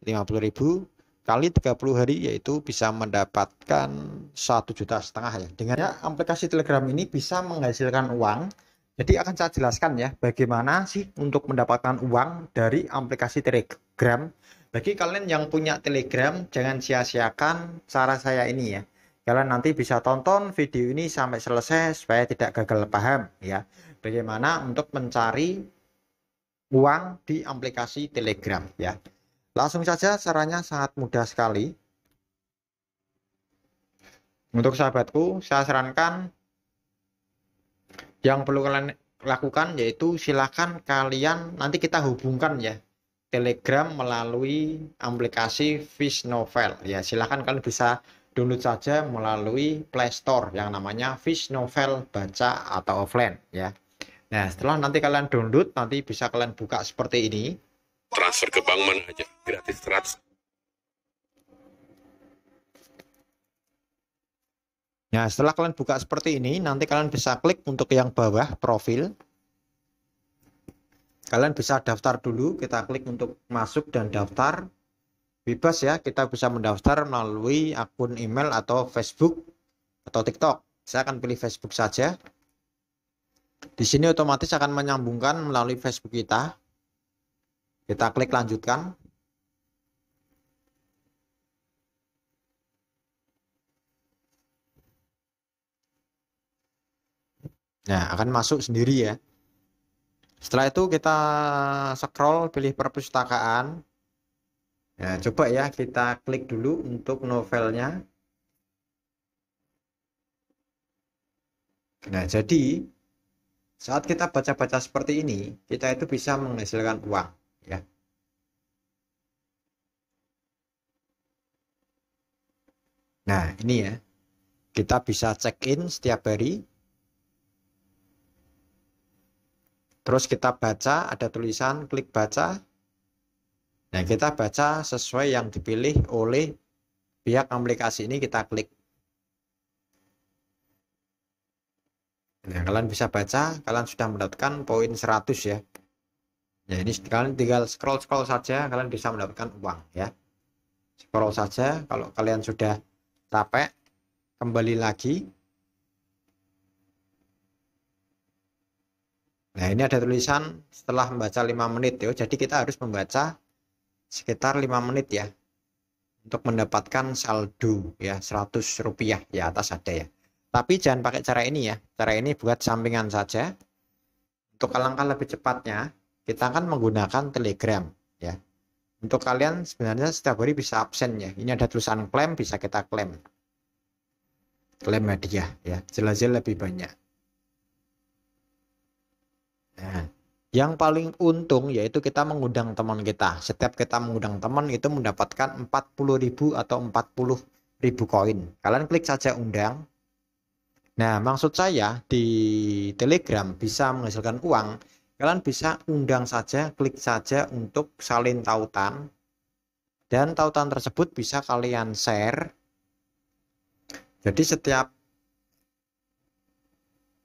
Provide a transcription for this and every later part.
50.000 kali 30 hari yaitu bisa mendapatkan satu juta setengah ya. Dengannya aplikasi Telegram ini bisa menghasilkan uang. Jadi akan saya jelaskan ya bagaimana sih untuk mendapatkan uang dari aplikasi Telegram. Bagi kalian yang punya Telegram jangan sia-siakan cara saya ini ya. Kalian nanti bisa tonton video ini sampai selesai supaya tidak gagal paham ya. Bagaimana untuk mencari uang di aplikasi Telegram ya. Langsung saja caranya sangat mudah sekali. Untuk sahabatku, saya sarankan yang perlu kalian lakukan yaitu silakan kalian nanti kita hubungkan ya Telegram melalui aplikasi Fish Novel ya silakan kalian bisa download saja melalui Play Store yang namanya Fish Novel baca atau offline ya. Nah setelah nanti kalian download nanti bisa kalian buka seperti ini transfer ke bank mana aja gratis 100 Nah, setelah kalian buka seperti ini, nanti kalian bisa klik untuk yang bawah profil. Kalian bisa daftar dulu, kita klik untuk masuk dan daftar. Bebas ya, kita bisa mendaftar melalui akun email atau Facebook atau TikTok. Saya akan pilih Facebook saja. Di sini otomatis akan menyambungkan melalui Facebook kita. Kita klik lanjutkan. Nah, akan masuk sendiri ya. Setelah itu kita scroll pilih perpustakaan. Ya, coba ya kita klik dulu untuk novelnya. Nah, jadi saat kita baca-baca seperti ini, kita itu bisa menghasilkan uang ya nah ini ya kita bisa check in setiap hari terus kita baca ada tulisan klik baca nah kita baca sesuai yang dipilih oleh pihak aplikasi ini kita klik Nah, kalian bisa baca, kalian sudah mendapatkan poin 100 ya ya ini kalian tinggal scroll scroll saja kalian bisa mendapatkan uang ya scroll saja kalau kalian sudah capek kembali lagi nah ini ada tulisan setelah membaca 5 menit ya jadi kita harus membaca sekitar 5 menit ya untuk mendapatkan saldo ya 100 rupiah ya atas ada ya tapi jangan pakai cara ini ya cara ini buat sampingan saja untuk alangkah lebih cepatnya kita kan menggunakan Telegram ya. Untuk kalian sebenarnya setiap hari bisa absen ya. Ini ada tulisan klaim bisa kita klaim. Klaim hadiah ya. Jelas-jelas lebih banyak. Nah, yang paling untung yaitu kita mengundang teman kita. Setiap kita mengundang teman itu mendapatkan 40.000 atau 40.000 koin. Kalian klik saja undang. Nah, maksud saya di Telegram bisa menghasilkan uang kalian bisa undang saja, klik saja untuk salin tautan. Dan tautan tersebut bisa kalian share. Jadi setiap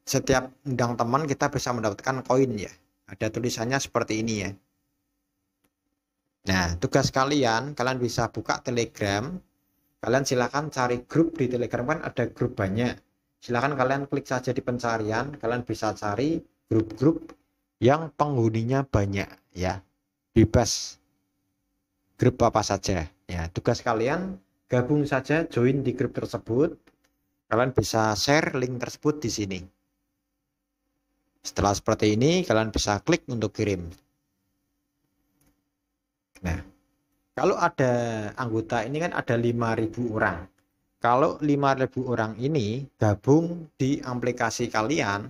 setiap undang teman kita bisa mendapatkan koin ya. Ada tulisannya seperti ini ya. Nah, tugas kalian, kalian bisa buka Telegram. Kalian silahkan cari grup di Telegram kan ada grup banyak. Silahkan kalian klik saja di pencarian, kalian bisa cari grup-grup yang penghuninya banyak ya bebas grup apa saja ya tugas kalian gabung saja join di grup tersebut kalian bisa share link tersebut di sini setelah seperti ini kalian bisa klik untuk kirim nah kalau ada anggota ini kan ada 5000 orang kalau 5000 orang ini gabung di aplikasi kalian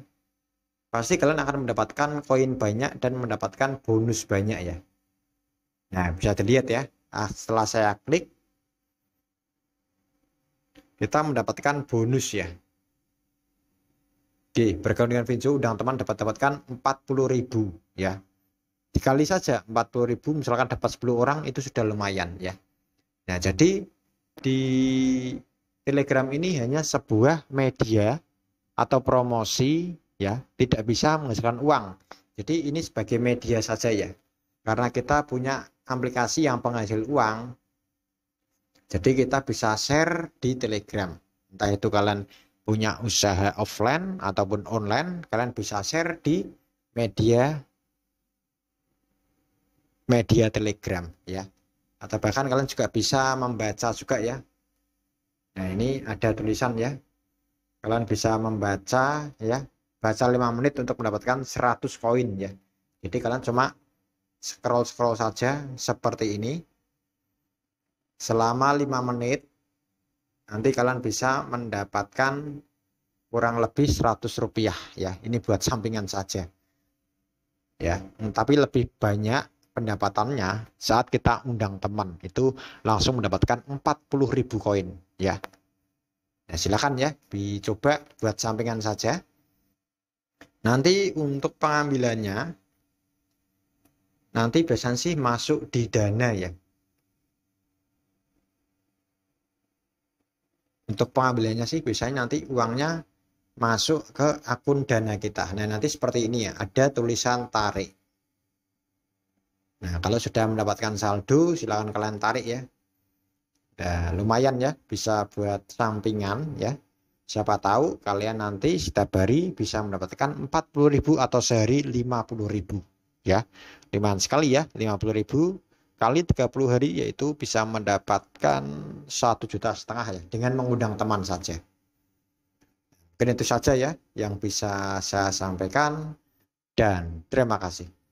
pasti kalian akan mendapatkan koin banyak dan mendapatkan bonus banyak ya nah bisa dilihat ya nah, setelah saya klik kita mendapatkan bonus ya Oke, bergabung dengan Vinjo, undang teman dapat dapatkan 40.000 ya. Dikali saja 40.000 misalkan dapat 10 orang itu sudah lumayan ya. Nah, jadi di Telegram ini hanya sebuah media atau promosi ya tidak bisa menghasilkan uang jadi ini sebagai media saja ya karena kita punya aplikasi yang penghasil uang jadi kita bisa share di telegram entah itu kalian punya usaha offline ataupun online kalian bisa share di media media telegram ya atau bahkan kalian juga bisa membaca juga ya nah ini ada tulisan ya kalian bisa membaca ya baca 5 menit untuk mendapatkan 100 koin ya. Jadi kalian cuma scroll-scroll saja seperti ini. Selama 5 menit nanti kalian bisa mendapatkan kurang lebih 100 rupiah ya. Ini buat sampingan saja. Ya, hmm, tapi lebih banyak pendapatannya saat kita undang teman itu langsung mendapatkan 40.000 koin ya. Nah, silakan ya dicoba buat sampingan saja. Nanti untuk pengambilannya, nanti biasanya sih masuk di dana ya. Untuk pengambilannya sih biasanya nanti uangnya masuk ke akun dana kita. Nah nanti seperti ini ya, ada tulisan tarik. Nah kalau sudah mendapatkan saldo, silakan kalian tarik ya. Nah, lumayan ya, bisa buat sampingan ya. Siapa tahu kalian nanti setiap hari bisa mendapatkan 40.000 atau sehari 50.000 ya. Limaan sekali ya, 50.000 kali 30 hari yaitu bisa mendapatkan satu juta setengah ya dengan mengundang teman saja. Mungkin itu saja ya yang bisa saya sampaikan dan terima kasih.